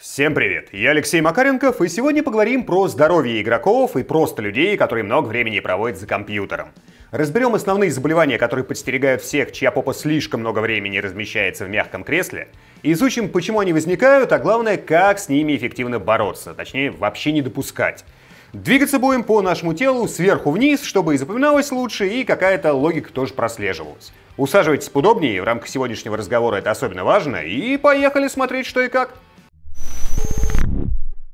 Всем привет! Я Алексей Макаренков, и сегодня поговорим про здоровье игроков и просто людей, которые много времени проводят за компьютером. Разберем основные заболевания, которые подстерегают всех, чья попа слишком много времени размещается в мягком кресле. Изучим, почему они возникают, а главное, как с ними эффективно бороться, точнее, вообще не допускать. Двигаться будем по нашему телу сверху вниз, чтобы и запоминалось лучше, и какая-то логика тоже прослеживалась. Усаживайтесь удобнее, в рамках сегодняшнего разговора это особенно важно, и поехали смотреть что и как.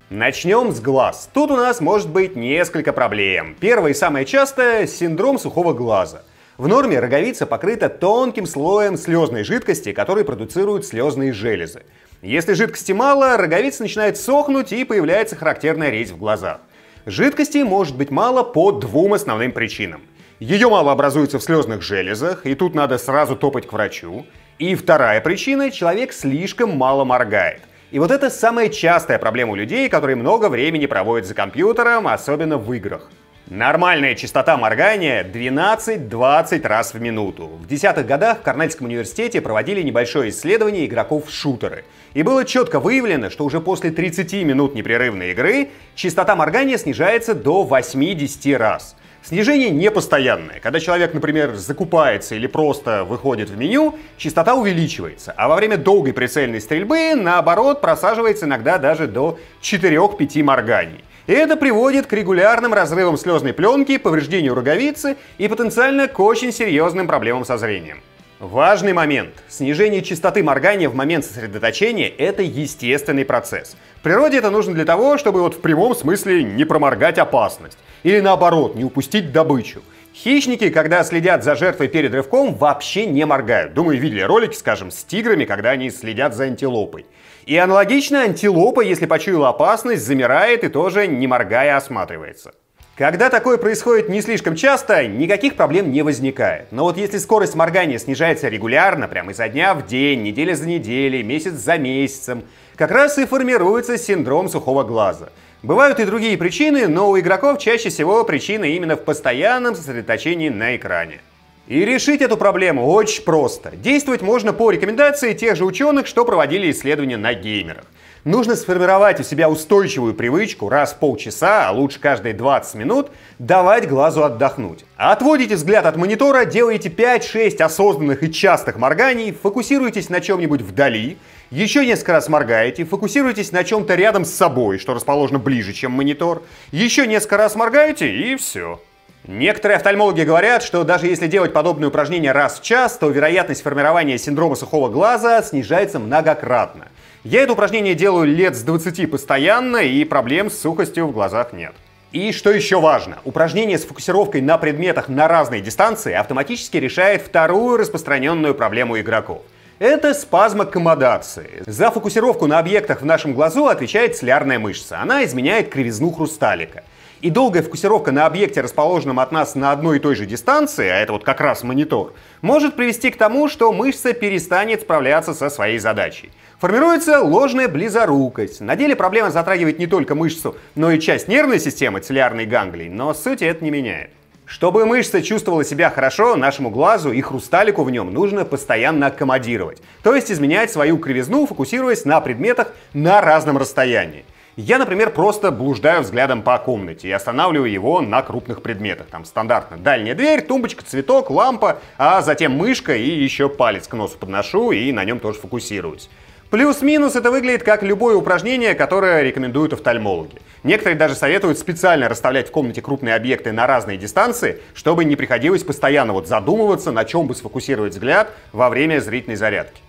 Начнем с глаз. Тут у нас может быть несколько проблем. Первое и самое частое – синдром сухого глаза. В норме роговица покрыта тонким слоем слезной жидкости, который продуцируют слезные железы. Если жидкости мало, роговица начинает сохнуть и появляется характерная резь в глазах. Жидкости может быть мало по двум основным причинам. Ее мало образуется в слезных железах, и тут надо сразу топать к врачу. И вторая причина – человек слишком мало моргает – и вот это самая частая проблема у людей, которые много времени проводят за компьютером, особенно в играх. Нормальная частота моргания 12-20 раз в минуту. В десятых годах в Корнельском университете проводили небольшое исследование игроков в шутеры. И было четко выявлено, что уже после 30 минут непрерывной игры частота моргания снижается до 80 раз. Снижение не постоянное. Когда человек, например, закупается или просто выходит в меню, частота увеличивается, а во время долгой прицельной стрельбы, наоборот, просаживается иногда даже до 4-5 морганий. И это приводит к регулярным разрывам слезной пленки, повреждению роговицы и потенциально к очень серьезным проблемам со зрением. Важный момент. Снижение частоты моргания в момент сосредоточения – это естественный процесс. В природе это нужно для того, чтобы вот в прямом смысле не проморгать опасность. Или наоборот, не упустить добычу. Хищники, когда следят за жертвой перед рывком, вообще не моргают. Думаю, видели ролики, скажем, с тиграми, когда они следят за антилопой. И аналогично антилопа, если почуяла опасность, замирает и тоже, не моргая, осматривается. Когда такое происходит не слишком часто, никаких проблем не возникает. Но вот если скорость моргания снижается регулярно, прямо изо дня в день, неделя за неделей, месяц за месяцем, как раз и формируется синдром сухого глаза. Бывают и другие причины, но у игроков чаще всего причина именно в постоянном сосредоточении на экране. И решить эту проблему очень просто. Действовать можно по рекомендации тех же ученых, что проводили исследования на геймерах. Нужно сформировать у себя устойчивую привычку раз в полчаса, а лучше каждые 20 минут, давать глазу отдохнуть. Отводите взгляд от монитора, делаете 5-6 осознанных и частых морганий, фокусируйтесь на чем-нибудь вдали, еще несколько раз моргаете, фокусируйтесь на чем-то рядом с собой, что расположено ближе, чем монитор, еще несколько раз моргаете и все. Некоторые офтальмологи говорят, что даже если делать подобные упражнения раз в час, то вероятность формирования синдрома сухого глаза снижается многократно. Я это упражнение делаю лет с 20 постоянно, и проблем с сухостью в глазах нет. И что еще важно, упражнение с фокусировкой на предметах на разной дистанции автоматически решает вторую распространенную проблему игроков. Это спазм аккомодации. За фокусировку на объектах в нашем глазу отвечает слярная мышца. Она изменяет кривизну хрусталика. И долгая фокусировка на объекте, расположенном от нас на одной и той же дистанции, а это вот как раз монитор, может привести к тому, что мышца перестанет справляться со своей задачей. Формируется ложная близорукость. На деле проблема затрагивает не только мышцу, но и часть нервной системы целлярной ганглии, но сути это не меняет. Чтобы мышца чувствовала себя хорошо, нашему глазу и хрусталику в нем нужно постоянно аккомодировать, то есть изменять свою кривизну, фокусируясь на предметах на разном расстоянии. Я, например, просто блуждаю взглядом по комнате и останавливаю его на крупных предметах. Там стандартно дальняя дверь, тумбочка, цветок, лампа, а затем мышка и еще палец к носу подношу и на нем тоже фокусируюсь. Плюс-минус это выглядит как любое упражнение, которое рекомендуют офтальмологи. Некоторые даже советуют специально расставлять в комнате крупные объекты на разные дистанции, чтобы не приходилось постоянно вот задумываться, на чем бы сфокусировать взгляд во время зрительной зарядки.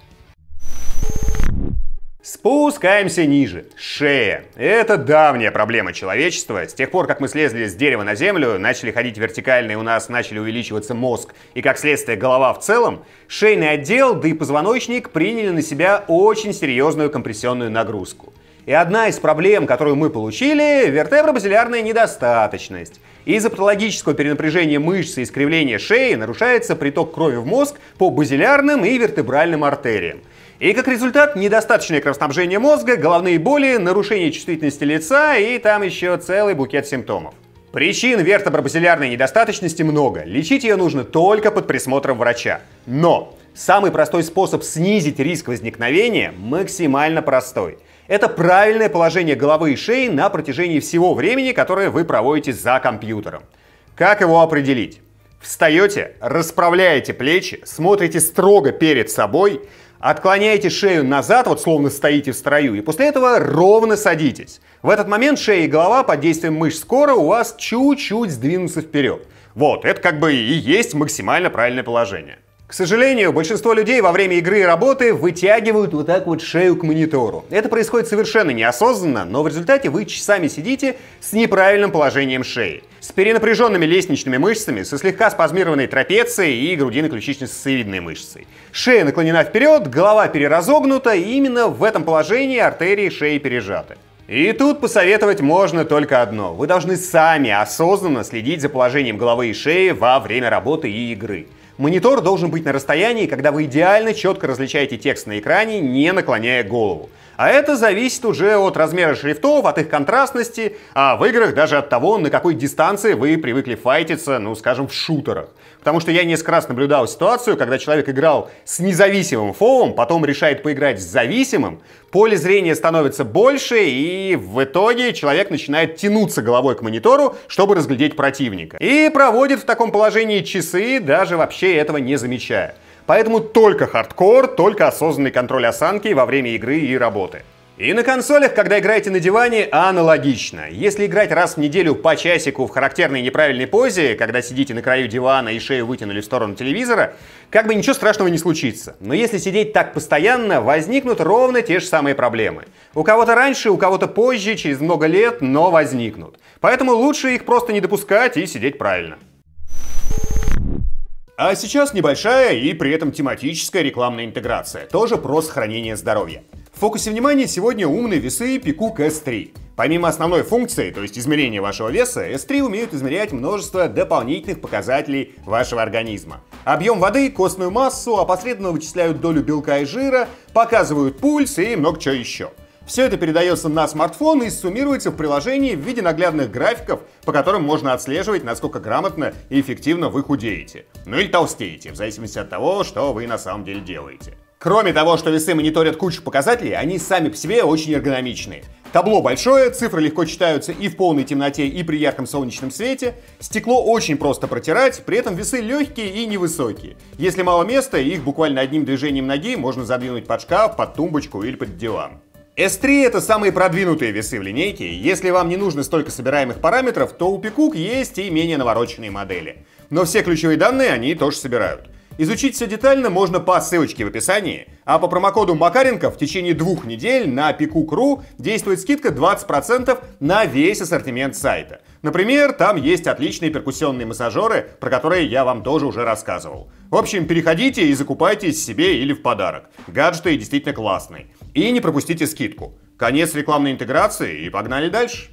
Спускаемся ниже. Шея. Это давняя проблема человечества. С тех пор, как мы слезли с дерева на землю, начали ходить вертикально и у нас начали увеличиваться мозг и, как следствие, голова в целом, шейный отдел, да и позвоночник приняли на себя очень серьезную компрессионную нагрузку. И одна из проблем, которую мы получили, вертебробазилярная недостаточность из-за патологического перенапряжения мышц и искривления шеи нарушается приток крови в мозг по базилярным и вертебральным артериям. И как результат, недостаточное кровоснабжение мозга, головные боли, нарушение чувствительности лица и там еще целый букет симптомов. Причин вертебробазилярной недостаточности много. Лечить ее нужно только под присмотром врача. Но самый простой способ снизить риск возникновения максимально простой – это правильное положение головы и шеи на протяжении всего времени, которое вы проводите за компьютером. Как его определить? Встаете, расправляете плечи, смотрите строго перед собой, отклоняете шею назад, вот словно стоите в строю, и после этого ровно садитесь. В этот момент шея и голова под действием мышц скоро у вас чуть-чуть сдвинутся вперед. Вот, это как бы и есть максимально правильное положение. К сожалению, большинство людей во время игры и работы вытягивают вот так вот шею к монитору. Это происходит совершенно неосознанно, но в результате вы часами сидите с неправильным положением шеи. С перенапряженными лестничными мышцами, со слегка спазмированной трапецией и грудино-ключично-сосцевидной мышцей. Шея наклонена вперед, голова переразогнута, и именно в этом положении артерии шеи пережаты. И тут посоветовать можно только одно. Вы должны сами осознанно следить за положением головы и шеи во время работы и игры. Монитор должен быть на расстоянии, когда вы идеально четко различаете текст на экране, не наклоняя голову. А это зависит уже от размера шрифтов, от их контрастности, а в играх даже от того, на какой дистанции вы привыкли файтиться, ну, скажем, в шутерах. Потому что я несколько раз наблюдал ситуацию, когда человек играл с независимым фолом, потом решает поиграть с зависимым, поле зрения становится больше, и в итоге человек начинает тянуться головой к монитору, чтобы разглядеть противника. И проводит в таком положении часы, даже вообще этого не замечая. Поэтому только хардкор, только осознанный контроль осанки во время игры и работы. И на консолях, когда играете на диване, аналогично. Если играть раз в неделю по часику в характерной неправильной позе, когда сидите на краю дивана и шею вытянули в сторону телевизора, как бы ничего страшного не случится. Но если сидеть так постоянно, возникнут ровно те же самые проблемы. У кого-то раньше, у кого-то позже, через много лет, но возникнут. Поэтому лучше их просто не допускать и сидеть правильно. А сейчас небольшая и при этом тематическая рекламная интеграция, тоже про сохранение здоровья. В фокусе внимания сегодня умные весы Pecook S3. Помимо основной функции, то есть измерения вашего веса, S3 умеют измерять множество дополнительных показателей вашего организма. Объем воды, костную массу, опосредованно а вычисляют долю белка и жира, показывают пульс и много чего еще. Все это передается на смартфон и суммируется в приложении в виде наглядных графиков, по которым можно отслеживать, насколько грамотно и эффективно вы худеете. Ну или толстеете, в зависимости от того, что вы на самом деле делаете. Кроме того, что весы мониторят кучу показателей, они сами по себе очень эргономичные. Табло большое, цифры легко читаются и в полной темноте, и при ярком солнечном свете. Стекло очень просто протирать, при этом весы легкие и невысокие. Если мало места, их буквально одним движением ноги можно задвинуть под шкаф, под тумбочку или под диван. S3 это самые продвинутые весы в линейке. Если вам не нужно столько собираемых параметров, то у Peacock есть и менее навороченные модели. Но все ключевые данные они тоже собирают. Изучить все детально можно по ссылочке в описании. А по промокоду Макаренко в течение двух недель на Пикук.ру действует скидка 20% на весь ассортимент сайта. Например, там есть отличные перкуссионные массажеры, про которые я вам тоже уже рассказывал. В общем, переходите и закупайтесь себе или в подарок. Гаджеты действительно классные. И не пропустите скидку. Конец рекламной интеграции и погнали дальше.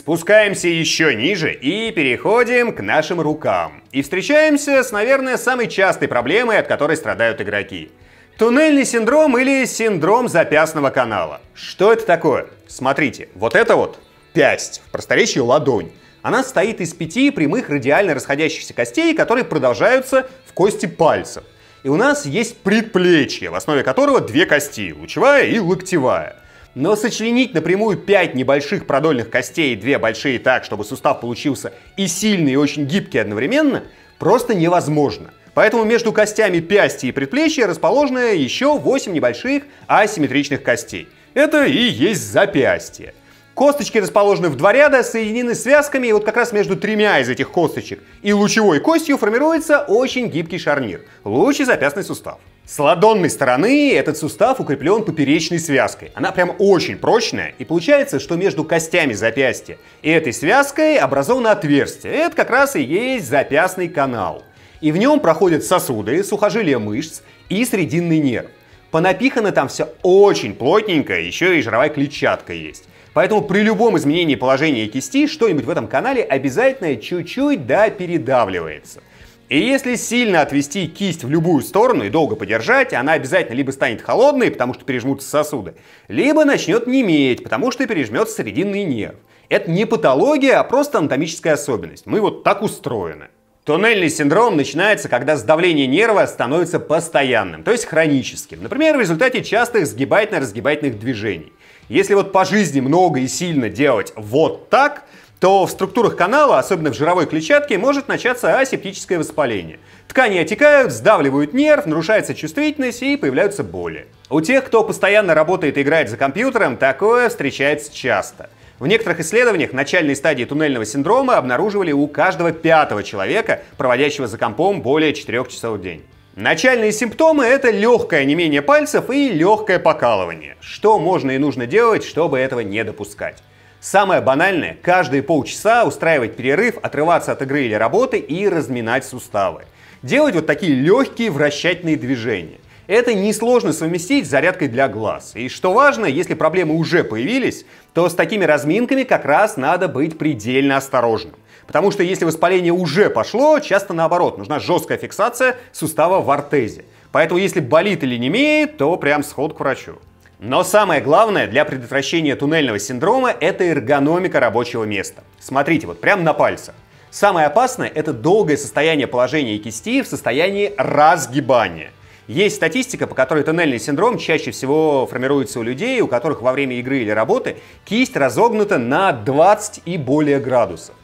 Спускаемся еще ниже и переходим к нашим рукам. И встречаемся с, наверное, самой частой проблемой, от которой страдают игроки. Туннельный синдром или синдром запястного канала. Что это такое? Смотрите, вот это вот пясть, в просторечии ладонь. Она состоит из пяти прямых радиально расходящихся костей, которые продолжаются в кости пальцев. И у нас есть предплечье, в основе которого две кости, лучевая и локтевая. Но сочленить напрямую 5 небольших продольных костей и 2 большие так, чтобы сустав получился и сильный, и очень гибкий одновременно, просто невозможно. Поэтому между костями пясти и предплечья расположены еще 8 небольших асимметричных костей. Это и есть запястье. Косточки расположены в два ряда, соединены связками, и вот как раз между тремя из этих косточек и лучевой костью формируется очень гибкий шарнир – лучезапястный сустав. С ладонной стороны этот сустав укреплен поперечной связкой. Она прям очень прочная, и получается, что между костями запястья и этой связкой образовано отверстие. Это как раз и есть запястный канал. И в нем проходят сосуды, сухожилия мышц и срединный нерв. Понапихано там все очень плотненько, еще и жировая клетчатка есть. Поэтому при любом изменении положения кисти что-нибудь в этом канале обязательно чуть-чуть да передавливается. И если сильно отвести кисть в любую сторону и долго подержать, она обязательно либо станет холодной, потому что пережмутся сосуды, либо начнет неметь, потому что пережмет срединный нерв. Это не патология, а просто анатомическая особенность. Мы вот так устроены. Туннельный синдром начинается, когда сдавление нерва становится постоянным, то есть хроническим. Например, в результате частых сгибательно-разгибательных движений. Если вот по жизни много и сильно делать вот так, то в структурах канала, особенно в жировой клетчатке, может начаться асептическое воспаление. Ткани отекают, сдавливают нерв, нарушается чувствительность и появляются боли. У тех, кто постоянно работает и играет за компьютером, такое встречается часто – в некоторых исследованиях начальные стадии туннельного синдрома обнаруживали у каждого пятого человека, проводящего за компом более 4 часов в день. Начальные симптомы – это легкое не менее пальцев и легкое покалывание. Что можно и нужно делать, чтобы этого не допускать? Самое банальное – каждые полчаса устраивать перерыв, отрываться от игры или работы и разминать суставы. Делать вот такие легкие вращательные движения. Это несложно совместить с зарядкой для глаз. И что важно, если проблемы уже появились, то с такими разминками как раз надо быть предельно осторожным. Потому что если воспаление уже пошло, часто наоборот, нужна жесткая фиксация сустава в ортезе. Поэтому если болит или не имеет, то прям сход к врачу. Но самое главное для предотвращения туннельного синдрома – это эргономика рабочего места. Смотрите, вот прям на пальцах. Самое опасное – это долгое состояние положения кисти в состоянии разгибания. Есть статистика, по которой тоннельный синдром чаще всего формируется у людей, у которых во время игры или работы кисть разогнута на 20 и более градусов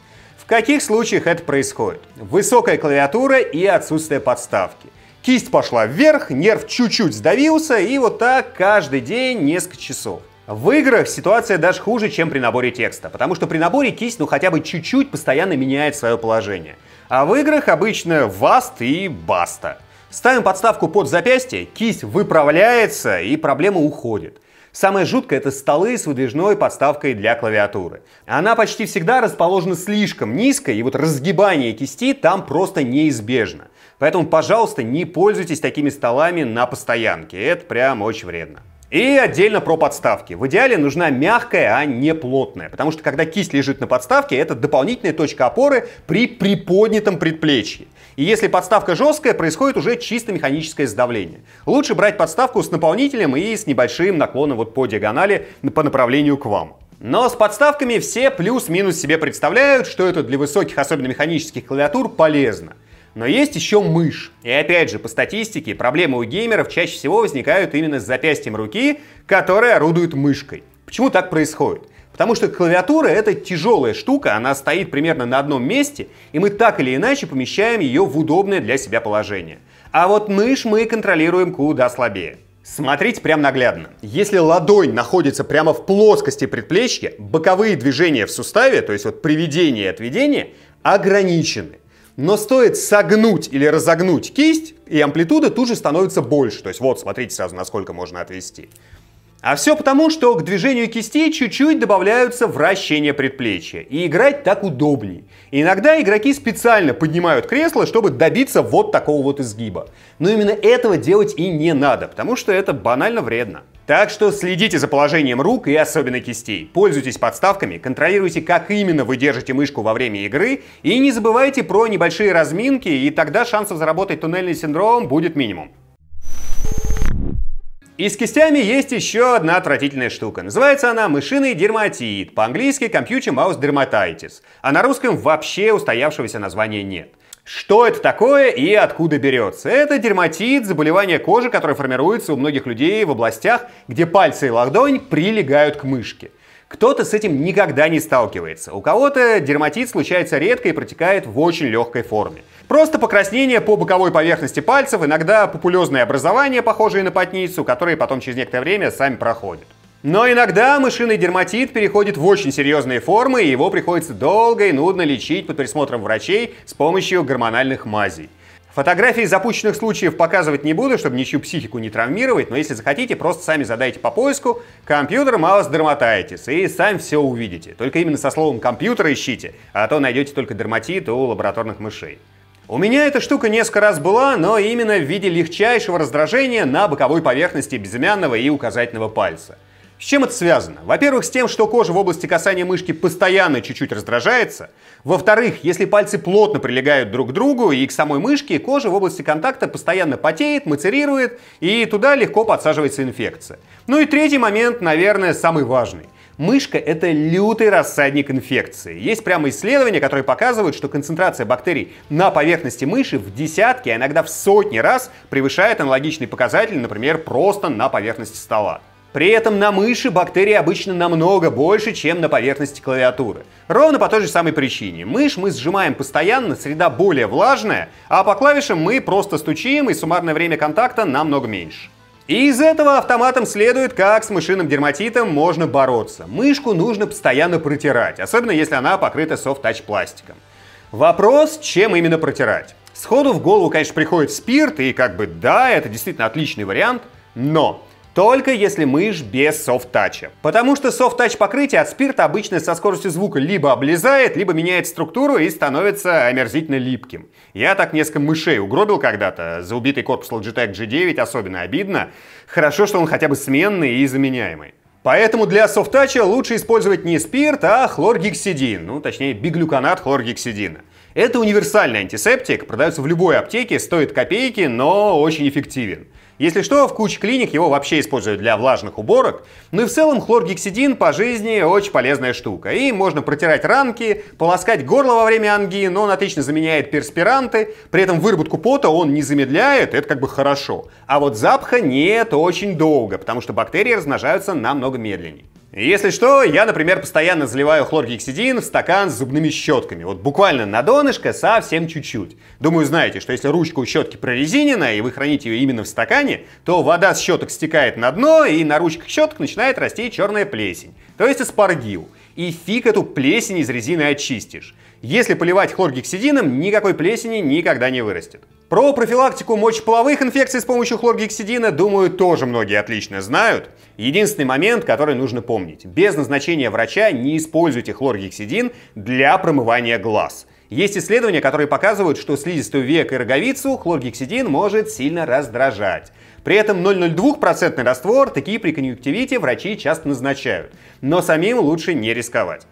каких случаях это происходит? Высокая клавиатура и отсутствие подставки. Кисть пошла вверх, нерв чуть-чуть сдавился, и вот так каждый день несколько часов. В играх ситуация даже хуже, чем при наборе текста, потому что при наборе кисть ну хотя бы чуть-чуть постоянно меняет свое положение. А в играх обычно васт и баста. Ставим подставку под запястье, кисть выправляется и проблема уходит. Самое жуткое это столы с выдвижной подставкой для клавиатуры. Она почти всегда расположена слишком низко, и вот разгибание кисти там просто неизбежно. Поэтому, пожалуйста, не пользуйтесь такими столами на постоянке. Это прям очень вредно. И отдельно про подставки. В идеале нужна мягкая, а не плотная, потому что когда кисть лежит на подставке, это дополнительная точка опоры при приподнятом предплечье. И если подставка жесткая, происходит уже чисто механическое сдавление. Лучше брать подставку с наполнителем и с небольшим наклоном вот по диагонали по направлению к вам. Но с подставками все плюс-минус себе представляют, что это для высоких, особенно механических клавиатур, полезно. Но есть еще мышь. И опять же, по статистике, проблемы у геймеров чаще всего возникают именно с запястьем руки, которая орудует мышкой. Почему так происходит? Потому что клавиатура это тяжелая штука, она стоит примерно на одном месте, и мы так или иначе помещаем ее в удобное для себя положение. А вот мышь мы контролируем куда слабее. Смотрите прям наглядно. Если ладонь находится прямо в плоскости предплечья, боковые движения в суставе, то есть вот приведение и отведение, ограничены. Но стоит согнуть или разогнуть кисть, и амплитуда тут же становится больше. То есть вот, смотрите сразу, насколько можно отвести. А все потому, что к движению кистей чуть-чуть добавляются вращения предплечья. И играть так удобнее. И иногда игроки специально поднимают кресло, чтобы добиться вот такого вот изгиба. Но именно этого делать и не надо, потому что это банально вредно. Так что следите за положением рук и особенно кистей. Пользуйтесь подставками, контролируйте, как именно вы держите мышку во время игры, и не забывайте про небольшие разминки, и тогда шансов заработать туннельный синдром будет минимум. И с кистями есть еще одна отвратительная штука. Называется она мышиный дерматит, по-английски Computer Mouse Dermatitis, а на русском вообще устоявшегося названия нет. Что это такое и откуда берется? Это дерматит, заболевание кожи, которое формируется у многих людей в областях, где пальцы и ладонь прилегают к мышке. Кто-то с этим никогда не сталкивается. У кого-то дерматит случается редко и протекает в очень легкой форме. Просто покраснение по боковой поверхности пальцев, иногда пупулезные образования, похожие на потницу, которые потом через некоторое время сами проходят. Но иногда мышиный дерматит переходит в очень серьезные формы, и его приходится долго и нудно лечить под присмотром врачей с помощью гормональных мазей. Фотографии запущенных случаев показывать не буду, чтобы ничью психику не травмировать, но если захотите, просто сами задайте по поиску «компьютер мало сдерматайтесь» и сами все увидите. Только именно со словом «компьютер» ищите, а то найдете только дерматит у лабораторных мышей. У меня эта штука несколько раз была, но именно в виде легчайшего раздражения на боковой поверхности безымянного и указательного пальца – с чем это связано? Во-первых, с тем, что кожа в области касания мышки постоянно чуть-чуть раздражается. Во-вторых, если пальцы плотно прилегают друг к другу и к самой мышке, кожа в области контакта постоянно потеет, мацерирует, и туда легко подсаживается инфекция. Ну и третий момент, наверное, самый важный. Мышка – это лютый рассадник инфекции. Есть прямо исследования, которые показывают, что концентрация бактерий на поверхности мыши в десятки, а иногда в сотни раз превышает аналогичный показатель, например, просто на поверхности стола. При этом на мыши бактерии обычно намного больше, чем на поверхности клавиатуры. Ровно по той же самой причине. Мышь мы сжимаем постоянно, среда более влажная, а по клавишам мы просто стучим, и суммарное время контакта намного меньше. И из этого автоматом следует, как с мышиным дерматитом можно бороться. Мышку нужно постоянно протирать, особенно если она покрыта софт-тач пластиком. Вопрос, чем именно протирать? Сходу в голову, конечно, приходит спирт, и как бы да, это действительно отличный вариант, но только если мышь без софт-тача. Потому что софт-тач покрытие от спирта обычно со скоростью звука либо облезает, либо меняет структуру и становится омерзительно липким. Я так несколько мышей угробил когда-то. За убитый корпус Logitech G9 особенно обидно. Хорошо, что он хотя бы сменный и заменяемый. Поэтому для софтача лучше использовать не спирт, а хлоргексидин, ну точнее биглюконат хлоргексидина. Это универсальный антисептик, продается в любой аптеке, стоит копейки, но очень эффективен. Если что, в куче клиник его вообще используют для влажных уборок. Ну и в целом хлоргексидин по жизни очень полезная штука. И можно протирать ранки, полоскать горло во время ангии, но он отлично заменяет перспиранты. При этом выработку пота он не замедляет, это как бы хорошо. А вот запаха нет очень долго, потому что бактерии размножаются намного медленнее. Если что, я, например, постоянно заливаю хлоргексидин в стакан с зубными щетками. Вот буквально на донышко совсем чуть-чуть. Думаю, знаете, что если ручка у щетки прорезиненная и вы храните ее именно в стакане, то вода с щеток стекает на дно, и на ручках щеток начинает расти черная плесень, то есть аспаргил. И фиг эту плесень из резины очистишь. Если поливать хлоргексидином, никакой плесени никогда не вырастет. Про профилактику мочеполовых инфекций с помощью хлоргексидина, думаю, тоже многие отлично знают. Единственный момент, который нужно помнить. Без назначения врача не используйте хлоргексидин для промывания глаз. Есть исследования, которые показывают, что слизистую век и роговицу хлоргексидин может сильно раздражать. При этом 0,02% раствор такие при конъюнктивите врачи часто назначают. Но самим лучше не рисковать.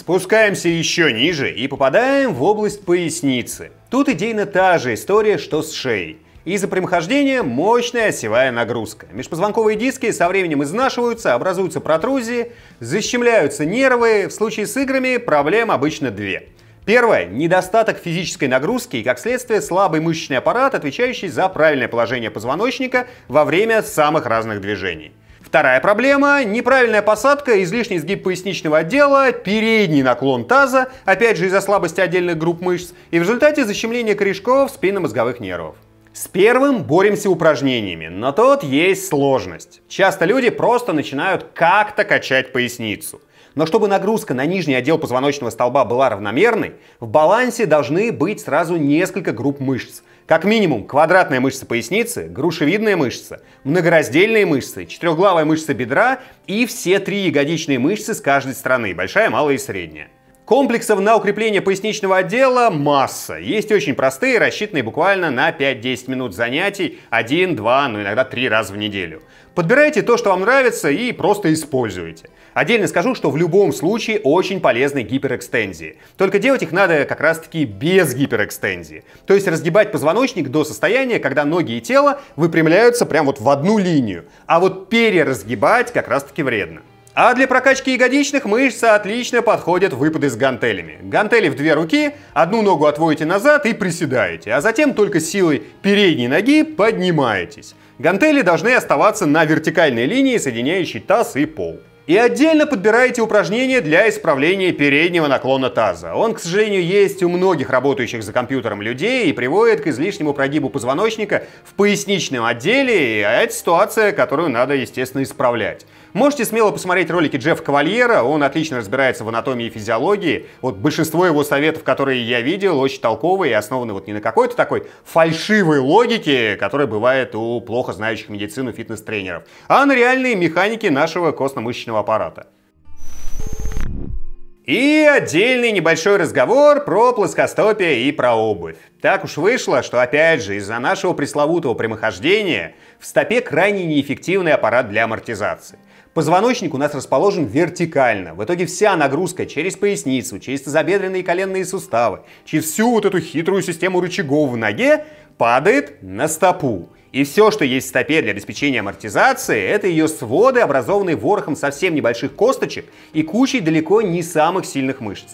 Спускаемся еще ниже и попадаем в область поясницы. Тут идейно та же история, что с шеей. Из-за прямохождения мощная осевая нагрузка. Межпозвонковые диски со временем изнашиваются, образуются протрузии, защемляются нервы. В случае с играми проблем обычно две. Первое. Недостаток физической нагрузки и, как следствие, слабый мышечный аппарат, отвечающий за правильное положение позвоночника во время самых разных движений. Вторая проблема – неправильная посадка, излишний сгиб поясничного отдела, передний наклон таза, опять же из-за слабости отдельных групп мышц, и в результате защемление корешков спинномозговых нервов. С первым боремся упражнениями, но тут есть сложность. Часто люди просто начинают как-то качать поясницу. Но чтобы нагрузка на нижний отдел позвоночного столба была равномерной, в балансе должны быть сразу несколько групп мышц, как минимум, квадратная мышца поясницы, грушевидная мышца, многораздельные мышцы, четырехглавая мышца бедра и все три ягодичные мышцы с каждой стороны, большая, малая и средняя. Комплексов на укрепление поясничного отдела масса. Есть очень простые, рассчитанные буквально на 5-10 минут занятий, 1, 2, ну иногда 3 раза в неделю. Подбирайте то, что вам нравится и просто используйте. Отдельно скажу, что в любом случае очень полезны гиперэкстензии. Только делать их надо как раз-таки без гиперэкстензии. То есть разгибать позвоночник до состояния, когда ноги и тело выпрямляются прям вот в одну линию. А вот переразгибать как раз-таки вредно. А для прокачки ягодичных мышц отлично подходят выпады с гантелями. Гантели в две руки, одну ногу отводите назад и приседаете, а затем только силой передней ноги поднимаетесь. Гантели должны оставаться на вертикальной линии, соединяющей таз и пол. И отдельно подбирайте упражнения для исправления переднего наклона таза. Он, к сожалению, есть у многих работающих за компьютером людей и приводит к излишнему прогибу позвоночника в поясничном отделе, а это ситуация, которую надо, естественно, исправлять. Можете смело посмотреть ролики Джеффа Кавальера, он отлично разбирается в анатомии и физиологии. Вот большинство его советов, которые я видел, очень толковые и основаны вот не на какой-то такой фальшивой логике, которая бывает у плохо знающих медицину фитнес-тренеров, а на реальной механике нашего костно-мышечного аппарата. И отдельный небольшой разговор про плоскостопие и про обувь. Так уж вышло, что опять же из-за нашего пресловутого прямохождения в стопе крайне неэффективный аппарат для амортизации. Позвоночник у нас расположен вертикально. В итоге вся нагрузка через поясницу, через тазобедренные и коленные суставы, через всю вот эту хитрую систему рычагов в ноге падает на стопу. И все, что есть в стопе для обеспечения амортизации, это ее своды, образованные ворохом совсем небольших косточек и кучей далеко не самых сильных мышц.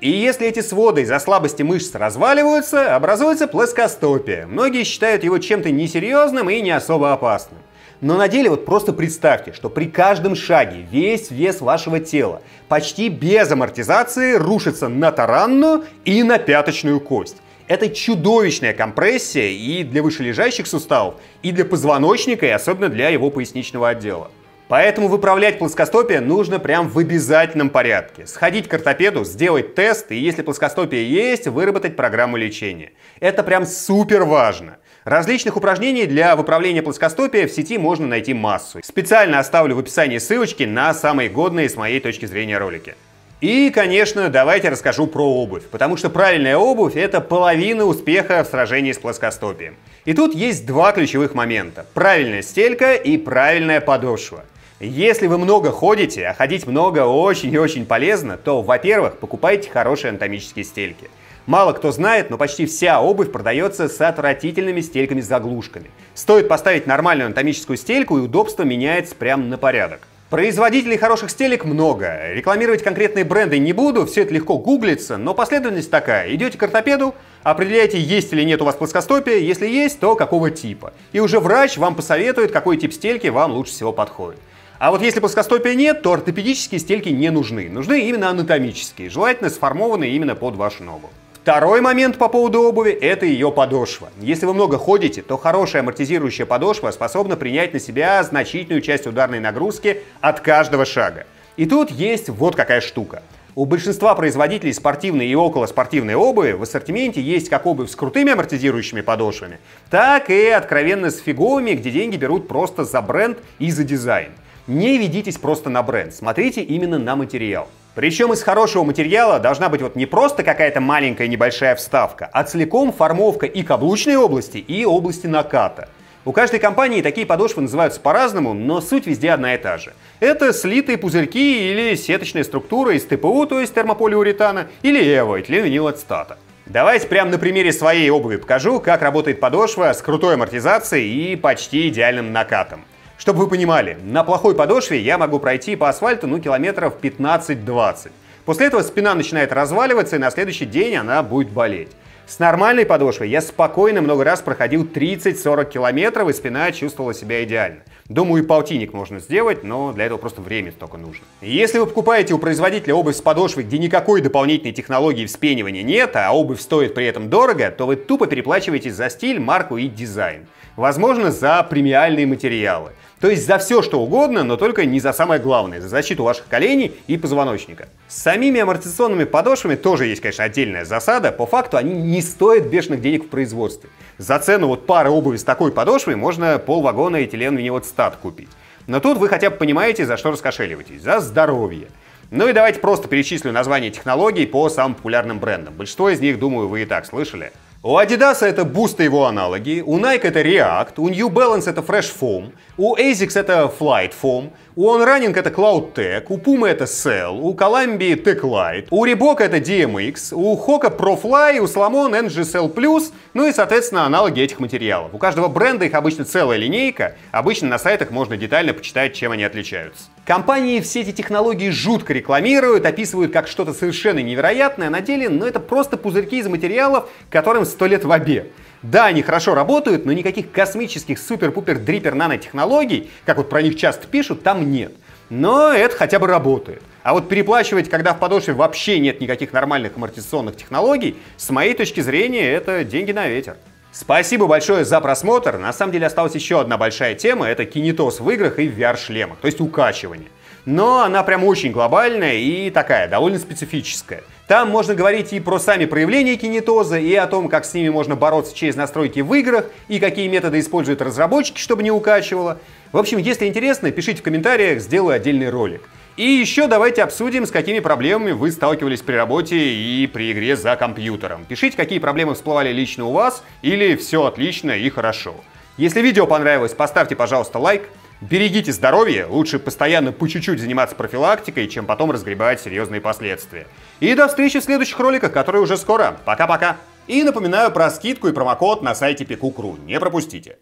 И если эти своды из-за слабости мышц разваливаются, образуется плоскостопие. Многие считают его чем-то несерьезным и не особо опасным. Но на деле вот просто представьте, что при каждом шаге весь вес вашего тела почти без амортизации рушится на таранную и на пяточную кость. Это чудовищная компрессия и для вышележащих суставов, и для позвоночника, и особенно для его поясничного отдела. Поэтому выправлять плоскостопие нужно прям в обязательном порядке. Сходить к ортопеду, сделать тест, и если плоскостопие есть, выработать программу лечения. Это прям супер важно. Различных упражнений для выправления плоскостопия в сети можно найти массу. Специально оставлю в описании ссылочки на самые годные с моей точки зрения ролики. И, конечно, давайте расскажу про обувь, потому что правильная обувь – это половина успеха в сражении с плоскостопием. И тут есть два ключевых момента – правильная стелька и правильная подошва – если вы много ходите, а ходить много очень и очень полезно, то, во-первых, покупайте хорошие анатомические стельки. Мало кто знает, но почти вся обувь продается с отвратительными стельками-заглушками. Стоит поставить нормальную анатомическую стельку, и удобство меняется прям на порядок. Производителей хороших стелек много. Рекламировать конкретные бренды не буду, все это легко гуглится, но последовательность такая. Идете к ортопеду, определяете, есть или нет у вас плоскостопие, если есть, то какого типа. И уже врач вам посоветует, какой тип стельки вам лучше всего подходит. А вот если плоскостопия нет, то ортопедические стельки не нужны. Нужны именно анатомические, желательно сформованные именно под вашу ногу. Второй момент по поводу обуви – это ее подошва. Если вы много ходите, то хорошая амортизирующая подошва способна принять на себя значительную часть ударной нагрузки от каждого шага. И тут есть вот какая штука. У большинства производителей спортивной и околоспортивной обуви в ассортименте есть как обувь с крутыми амортизирующими подошвами, так и откровенно с фиговыми, где деньги берут просто за бренд и за дизайн – не ведитесь просто на бренд, смотрите именно на материал. Причем из хорошего материала должна быть вот не просто какая-то маленькая небольшая вставка, а целиком формовка и каблучной области, и области наката. У каждой компании такие подошвы называются по-разному, но суть везде одна и та же. Это слитые пузырьки или сеточная структура из ТПУ, то есть термополиуретана, или эво, этиленвинилацетата. Давайте прямо на примере своей обуви покажу, как работает подошва с крутой амортизацией и почти идеальным накатом. Чтобы вы понимали, на плохой подошве я могу пройти по асфальту ну километров 15-20. После этого спина начинает разваливаться, и на следующий день она будет болеть. С нормальной подошвой я спокойно много раз проходил 30-40 километров, и спина чувствовала себя идеально. Думаю, и полтинник можно сделать, но для этого просто время только нужно. Если вы покупаете у производителя обувь с подошвой, где никакой дополнительной технологии вспенивания нет, а обувь стоит при этом дорого, то вы тупо переплачиваете за стиль, марку и дизайн. Возможно, за премиальные материалы. То есть за все что угодно, но только не за самое главное, за защиту ваших коленей и позвоночника. С самими амортизационными подошвами тоже есть, конечно, отдельная засада. По факту они не стоят бешеных денег в производстве. За цену вот пары обуви с такой подошвой можно пол вагона этилен винилот стат купить. Но тут вы хотя бы понимаете, за что раскошеливаетесь. За здоровье. Ну и давайте просто перечислю названия технологий по самым популярным брендам. Большинство из них, думаю, вы и так слышали. У Adidas это Boost и его аналоги, у Nike это React, у New Balance это Fresh Foam, у ASICS это Flight Foam, у On Running это Cloud Tech, у Puma это Cell, у Columbia Tech Light, у Reebok это DMX, у Hoka Fly, у Salomon NGSL Plus, ну и, соответственно, аналоги этих материалов. У каждого бренда их обычно целая линейка, обычно на сайтах можно детально почитать, чем они отличаются. Компании все эти технологии жутко рекламируют, описывают как что-то совершенно невероятное, на деле, но это просто пузырьки из материалов, которым сто лет в обе. Да, они хорошо работают, но никаких космических супер-пупер-дрипер нанотехнологий, как вот про них часто пишут, там нет. Но это хотя бы работает. А вот переплачивать, когда в подошве вообще нет никаких нормальных амортизационных технологий, с моей точки зрения, это деньги на ветер. Спасибо большое за просмотр. На самом деле осталась еще одна большая тема. Это кинетоз в играх и в VR-шлемах, то есть укачивание. Но она прям очень глобальная и такая, довольно специфическая. Там можно говорить и про сами проявления кинетоза, и о том, как с ними можно бороться через настройки в играх, и какие методы используют разработчики, чтобы не укачивало. В общем, если интересно, пишите в комментариях, сделаю отдельный ролик. И еще давайте обсудим, с какими проблемами вы сталкивались при работе и при игре за компьютером. Пишите, какие проблемы всплывали лично у вас, или все отлично и хорошо. Если видео понравилось, поставьте, пожалуйста, лайк. Берегите здоровье, лучше постоянно по чуть-чуть заниматься профилактикой, чем потом разгребать серьезные последствия. И до встречи в следующих роликах, которые уже скоро. Пока-пока! И напоминаю про скидку и промокод на сайте Пикукру. Не пропустите!